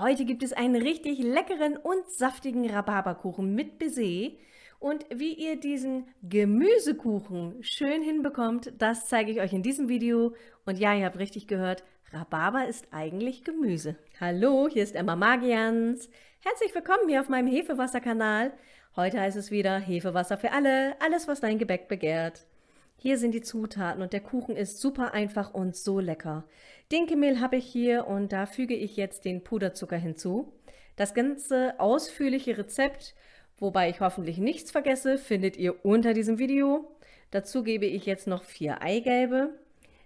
Heute gibt es einen richtig leckeren und saftigen Rhabarberkuchen mit Baiser. Und wie ihr diesen Gemüsekuchen schön hinbekommt, das zeige ich euch in diesem Video. Und ja, ihr habt richtig gehört, Rhabarber ist eigentlich Gemüse. Hallo, hier ist Emma Magians. Herzlich willkommen hier auf meinem Hefewasserkanal. Heute heißt es wieder Hefewasser für alle, alles was dein Gebäck begehrt. Hier sind die Zutaten und der Kuchen ist super einfach und so lecker. Dinkemehl habe ich hier und da füge ich jetzt den Puderzucker hinzu. Das ganze ausführliche Rezept, wobei ich hoffentlich nichts vergesse, findet ihr unter diesem Video. Dazu gebe ich jetzt noch vier Eigelbe.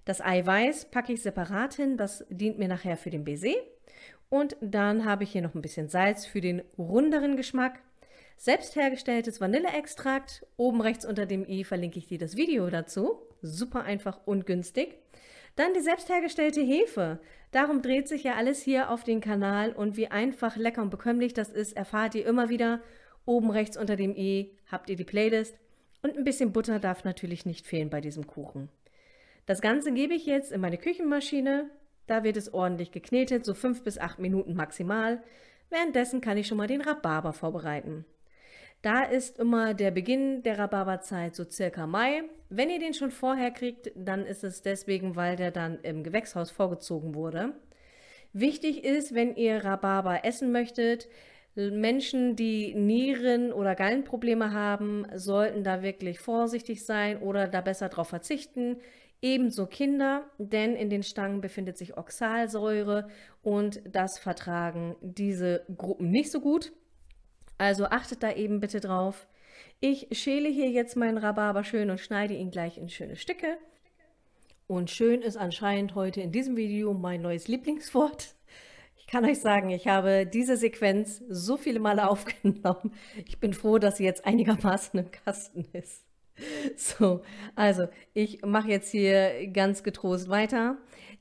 Das Eiweiß packe ich separat hin, das dient mir nachher für den Baiser. Und dann habe ich hier noch ein bisschen Salz für den runderen Geschmack. Selbst hergestelltes Vanilleextrakt. Oben rechts unter dem i verlinke ich dir das Video dazu. Super einfach und günstig. Dann die selbst hergestellte Hefe. Darum dreht sich ja alles hier auf den Kanal und wie einfach, lecker und bekömmlich das ist, erfahrt ihr immer wieder. Oben rechts unter dem i habt ihr die Playlist und ein bisschen Butter darf natürlich nicht fehlen bei diesem Kuchen. Das Ganze gebe ich jetzt in meine Küchenmaschine. Da wird es ordentlich geknetet, so 5 bis 8 Minuten maximal. Währenddessen kann ich schon mal den Rhabarber vorbereiten. Da ist immer der Beginn der Rhabarberzeit, so circa Mai. Wenn ihr den schon vorher kriegt, dann ist es deswegen, weil der dann im Gewächshaus vorgezogen wurde. Wichtig ist, wenn ihr Rhabarber essen möchtet, Menschen, die Nieren- oder Gallenprobleme haben, sollten da wirklich vorsichtig sein oder da besser darauf verzichten. Ebenso Kinder, denn in den Stangen befindet sich Oxalsäure und das vertragen diese Gruppen nicht so gut. Also achtet da eben bitte drauf. Ich schäle hier jetzt meinen Rhabarber schön und schneide ihn gleich in schöne Stücke. Und schön ist anscheinend heute in diesem Video mein neues Lieblingswort. Ich kann euch sagen, ich habe diese Sequenz so viele Male aufgenommen. Ich bin froh, dass sie jetzt einigermaßen im Kasten ist. So, also ich mache jetzt hier ganz getrost weiter.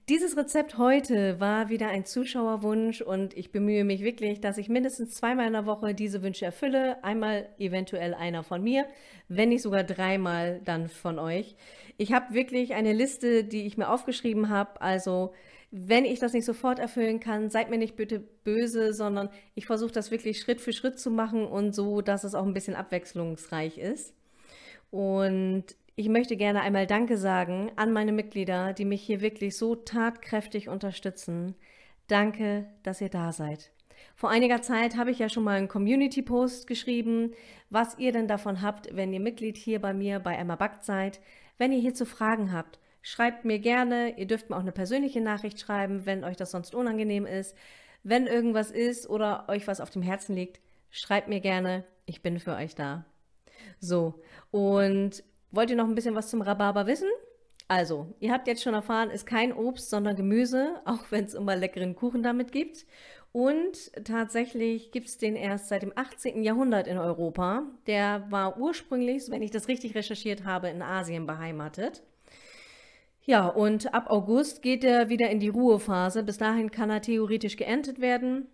Dieses Rezept heute war wieder ein Zuschauerwunsch und ich bemühe mich wirklich, dass ich mindestens zweimal in der Woche diese Wünsche erfülle. Einmal eventuell einer von mir, wenn nicht sogar dreimal dann von euch. Ich habe wirklich eine Liste, die ich mir aufgeschrieben habe. Also wenn ich das nicht sofort erfüllen kann, seid mir nicht bitte böse, sondern ich versuche das wirklich Schritt für Schritt zu machen und so, dass es auch ein bisschen abwechslungsreich ist. Und ich möchte gerne einmal Danke sagen an meine Mitglieder, die mich hier wirklich so tatkräftig unterstützen. Danke, dass ihr da seid. Vor einiger Zeit habe ich ja schon mal einen Community-Post geschrieben, was ihr denn davon habt, wenn ihr Mitglied hier bei mir bei Emma Backt seid. Wenn ihr hierzu Fragen habt, schreibt mir gerne. Ihr dürft mir auch eine persönliche Nachricht schreiben, wenn euch das sonst unangenehm ist. Wenn irgendwas ist oder euch was auf dem Herzen liegt, schreibt mir gerne. Ich bin für euch da. So, und Wollt ihr noch ein bisschen was zum Rhabarber wissen? Also, ihr habt jetzt schon erfahren, ist kein Obst, sondern Gemüse, auch wenn es immer leckeren Kuchen damit gibt. Und tatsächlich gibt es den erst seit dem 18. Jahrhundert in Europa. Der war ursprünglich, wenn ich das richtig recherchiert habe, in Asien beheimatet. Ja, und ab August geht er wieder in die Ruhephase. Bis dahin kann er theoretisch geerntet werden,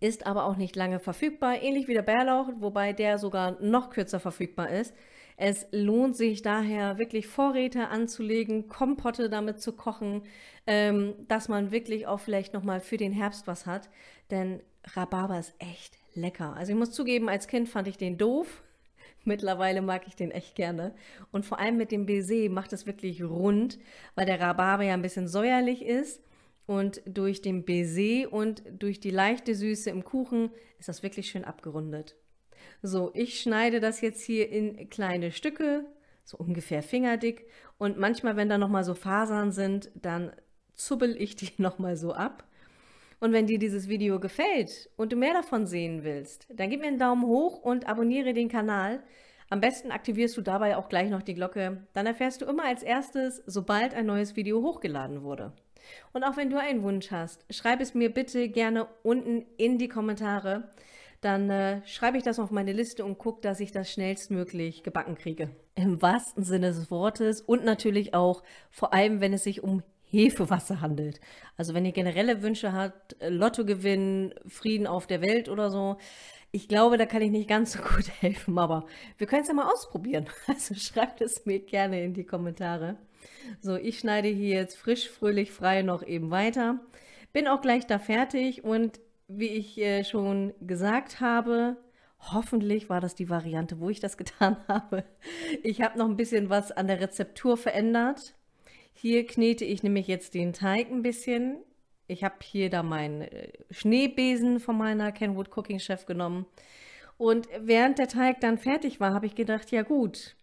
ist aber auch nicht lange verfügbar. Ähnlich wie der Bärlauch, wobei der sogar noch kürzer verfügbar ist. Es lohnt sich daher wirklich Vorräte anzulegen, Kompotte damit zu kochen, ähm, dass man wirklich auch vielleicht nochmal für den Herbst was hat. Denn Rhabarber ist echt lecker. Also ich muss zugeben, als Kind fand ich den doof. Mittlerweile mag ich den echt gerne. Und vor allem mit dem Baiser macht es wirklich rund, weil der Rhabarber ja ein bisschen säuerlich ist. Und durch den Baiser und durch die leichte Süße im Kuchen ist das wirklich schön abgerundet. So, ich schneide das jetzt hier in kleine Stücke, so ungefähr fingerdick. Und manchmal, wenn da nochmal so Fasern sind, dann zubbel ich die nochmal so ab. Und wenn dir dieses Video gefällt und du mehr davon sehen willst, dann gib mir einen Daumen hoch und abonniere den Kanal. Am besten aktivierst du dabei auch gleich noch die Glocke, dann erfährst du immer als erstes, sobald ein neues Video hochgeladen wurde. Und auch wenn du einen Wunsch hast, schreib es mir bitte gerne unten in die Kommentare dann äh, schreibe ich das auf meine Liste und gucke, dass ich das schnellstmöglich gebacken kriege. Im wahrsten Sinne des Wortes und natürlich auch, vor allem wenn es sich um Hefewasser handelt. Also wenn ihr generelle Wünsche habt, äh, Lotto gewinnen, Frieden auf der Welt oder so, ich glaube, da kann ich nicht ganz so gut helfen, aber wir können es ja mal ausprobieren. Also schreibt es mir gerne in die Kommentare. So, ich schneide hier jetzt frisch, fröhlich, frei noch eben weiter. Bin auch gleich da fertig und wie ich äh, schon gesagt habe, hoffentlich war das die Variante, wo ich das getan habe. Ich habe noch ein bisschen was an der Rezeptur verändert. Hier knete ich nämlich jetzt den Teig ein bisschen. Ich habe hier da meinen äh, Schneebesen von meiner Kenwood Cooking Chef genommen. Und während der Teig dann fertig war, habe ich gedacht, ja gut,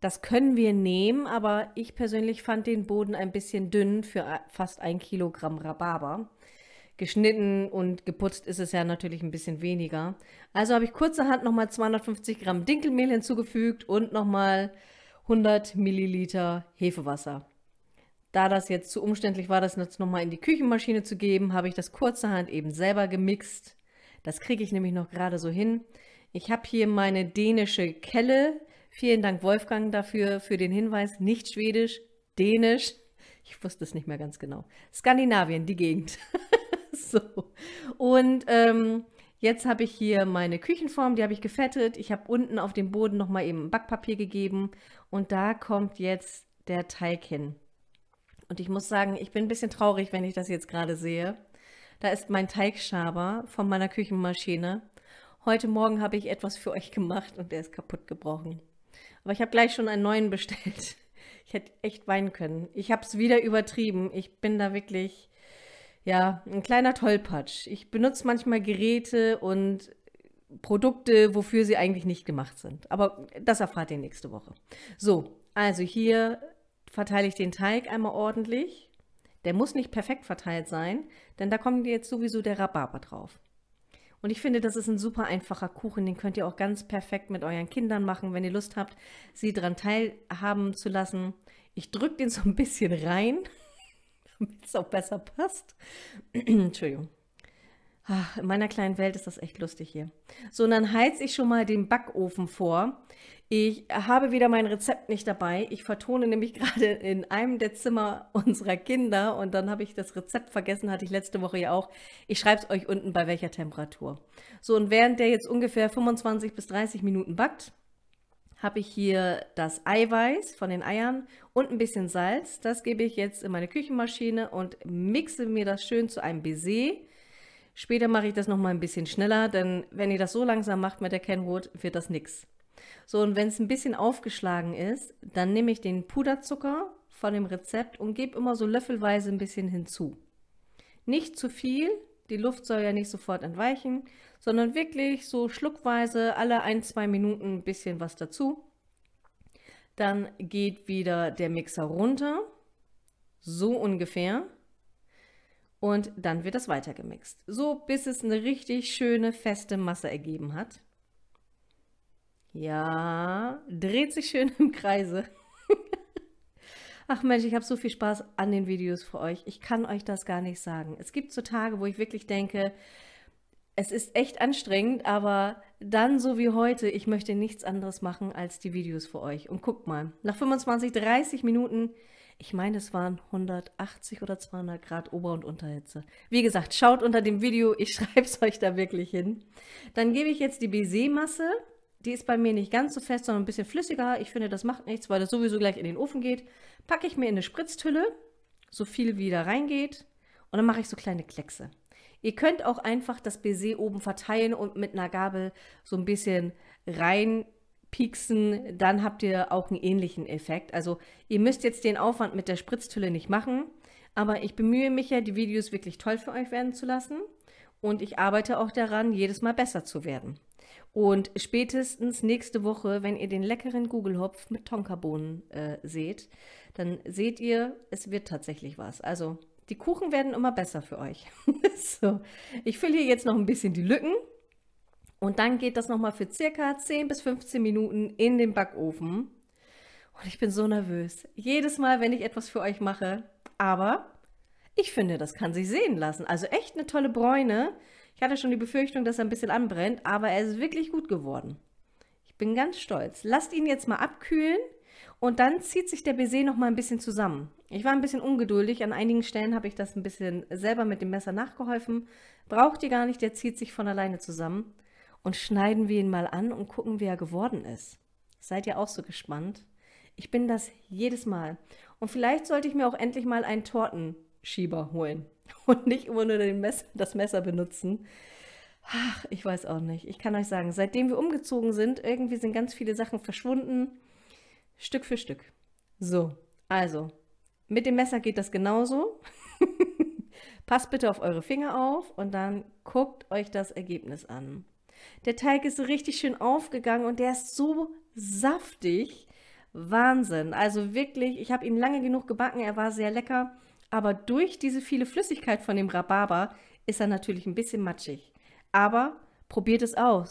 das können wir nehmen, aber ich persönlich fand den Boden ein bisschen dünn für äh, fast ein Kilogramm Rhabarber. Geschnitten und geputzt ist es ja natürlich ein bisschen weniger. Also habe ich kurzerhand nochmal 250 Gramm Dinkelmehl hinzugefügt und nochmal 100 Milliliter Hefewasser. Da das jetzt zu umständlich war, das jetzt nochmal in die Küchenmaschine zu geben, habe ich das kurzerhand eben selber gemixt. Das kriege ich nämlich noch gerade so hin. Ich habe hier meine dänische Kelle. Vielen Dank Wolfgang dafür, für den Hinweis. Nicht schwedisch, dänisch. Ich wusste es nicht mehr ganz genau. Skandinavien, die Gegend. so. Und ähm, jetzt habe ich hier meine Küchenform, die habe ich gefettet. Ich habe unten auf dem Boden nochmal eben Backpapier gegeben. Und da kommt jetzt der Teig hin. Und ich muss sagen, ich bin ein bisschen traurig, wenn ich das jetzt gerade sehe. Da ist mein Teigschaber von meiner Küchenmaschine. Heute Morgen habe ich etwas für euch gemacht und der ist kaputt gebrochen. Aber ich habe gleich schon einen neuen bestellt. Ich hätte echt weinen können. Ich habe es wieder übertrieben. Ich bin da wirklich ja, ein kleiner Tollpatsch. Ich benutze manchmal Geräte und Produkte, wofür sie eigentlich nicht gemacht sind. Aber das erfahrt ihr nächste Woche. So, also hier verteile ich den Teig einmal ordentlich. Der muss nicht perfekt verteilt sein, denn da kommt jetzt sowieso der Rhabarber drauf. Und ich finde, das ist ein super einfacher Kuchen. Den könnt ihr auch ganz perfekt mit euren Kindern machen, wenn ihr Lust habt, sie daran teilhaben zu lassen. Ich drücke den so ein bisschen rein damit es auch besser passt. Entschuldigung. Ach, in meiner kleinen Welt ist das echt lustig hier. So, und dann heiz ich schon mal den Backofen vor. Ich habe wieder mein Rezept nicht dabei. Ich vertone nämlich gerade in einem der Zimmer unserer Kinder und dann habe ich das Rezept vergessen, hatte ich letzte Woche ja auch. Ich schreibe es euch unten bei welcher Temperatur. So, und während der jetzt ungefähr 25 bis 30 Minuten backt, habe ich hier das Eiweiß von den Eiern und ein bisschen Salz. Das gebe ich jetzt in meine Küchenmaschine und mixe mir das schön zu einem Baiser. Später mache ich das noch mal ein bisschen schneller, denn wenn ihr das so langsam macht mit der Kenwood, wird das nichts. So, und wenn es ein bisschen aufgeschlagen ist, dann nehme ich den Puderzucker von dem Rezept und gebe immer so löffelweise ein bisschen hinzu. Nicht zu viel, die Luft soll ja nicht sofort entweichen, sondern wirklich so schluckweise alle ein, zwei Minuten ein bisschen was dazu. Dann geht wieder der Mixer runter, so ungefähr. Und dann wird das weiter gemixt. So, bis es eine richtig schöne, feste Masse ergeben hat. Ja, dreht sich schön im Kreise. Ach Mensch, ich habe so viel Spaß an den Videos für euch. Ich kann euch das gar nicht sagen. Es gibt so Tage, wo ich wirklich denke, es ist echt anstrengend, aber dann so wie heute, ich möchte nichts anderes machen als die Videos für euch. Und guckt mal, nach 25, 30 Minuten, ich meine, es waren 180 oder 200 Grad Ober- und Unterhitze. Wie gesagt, schaut unter dem Video, ich schreibe es euch da wirklich hin. Dann gebe ich jetzt die BC-Masse die ist bei mir nicht ganz so fest, sondern ein bisschen flüssiger. Ich finde, das macht nichts, weil das sowieso gleich in den Ofen geht. Packe ich mir in eine Spritztülle, so viel wie da reingeht. Und dann mache ich so kleine Kleckse. Ihr könnt auch einfach das Baiser oben verteilen und mit einer Gabel so ein bisschen reinpieksen. Dann habt ihr auch einen ähnlichen Effekt. Also ihr müsst jetzt den Aufwand mit der Spritztülle nicht machen. Aber ich bemühe mich ja, die Videos wirklich toll für euch werden zu lassen. Und ich arbeite auch daran, jedes Mal besser zu werden. Und spätestens nächste Woche, wenn ihr den leckeren Google-Hopf mit Tonkabohnen äh, seht, dann seht ihr, es wird tatsächlich was. Also die Kuchen werden immer besser für euch. so, ich fülle hier jetzt noch ein bisschen die Lücken. Und dann geht das nochmal für circa 10 bis 15 Minuten in den Backofen. Und ich bin so nervös. Jedes Mal, wenn ich etwas für euch mache. Aber ich finde, das kann sich sehen lassen. Also echt eine tolle Bräune. Ich hatte schon die Befürchtung, dass er ein bisschen anbrennt, aber er ist wirklich gut geworden. Ich bin ganz stolz. Lasst ihn jetzt mal abkühlen und dann zieht sich der Baiser noch mal ein bisschen zusammen. Ich war ein bisschen ungeduldig. An einigen Stellen habe ich das ein bisschen selber mit dem Messer nachgeholfen. Braucht ihr gar nicht, der zieht sich von alleine zusammen. Und schneiden wir ihn mal an und gucken, wie er geworden ist. Seid ihr auch so gespannt? Ich bin das jedes Mal. Und vielleicht sollte ich mir auch endlich mal einen Tortenschieber holen. und nicht immer nur Messer, das Messer benutzen. Ach, ich weiß auch nicht. Ich kann euch sagen, seitdem wir umgezogen sind, irgendwie sind ganz viele Sachen verschwunden. Stück für Stück. So, also, mit dem Messer geht das genauso. Passt bitte auf eure Finger auf und dann guckt euch das Ergebnis an. Der Teig ist richtig schön aufgegangen und der ist so saftig. Wahnsinn. Also wirklich, ich habe ihn lange genug gebacken. Er war sehr lecker. Aber durch diese viele Flüssigkeit von dem Rhabarber ist er natürlich ein bisschen matschig. Aber probiert es aus.